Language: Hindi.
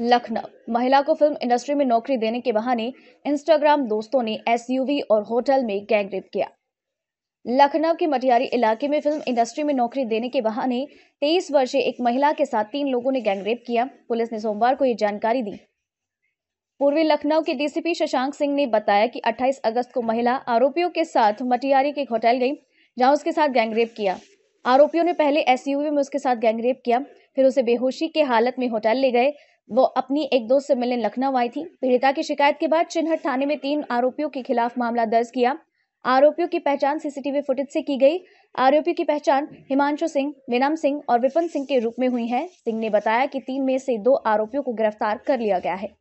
लखनऊ महिला को फिल्म इंडस्ट्री में नौकरी देने के बहाने इंस्टाग्राम दोस्तों ने एसयूवी और होटल में गैंगरेप किया लखनऊ के मटियारी इलाके में फिल्म इंडस्ट्री में नौकरी देने के बहाने तेईस वर्षीय एक महिला के साथ तीन लोगों ने गैंगरेप किया पुलिस ने सोमवार को यह जानकारी दी पूर्वी लखनऊ के डीसीपी शशांक सिंह ने बताया कि 28 अगस्त को महिला आरोपियों के साथ मटियारी के होटल गई जहां उसके साथ गैंगरेप किया आरोपियों ने पहले एसयूवी में उसके साथ गैंगरेप किया फिर उसे बेहोशी के हालत में होटल ले गए वो अपनी एक दोस्त से मिलने लखनऊ आई थी पीड़िता की शिकायत के बाद चिन्हट थाने में तीन आरोपियों के खिलाफ मामला दर्ज किया आरोपियों की पहचान सीसीटीवी फुटेज से की गई आरोपियों की पहचान हिमांशु सिंह विनम सिंह और विपिन सिंह के रूप में हुई है सिंह ने बताया कि तीन में से दो आरोपियों को गिरफ्तार कर लिया गया है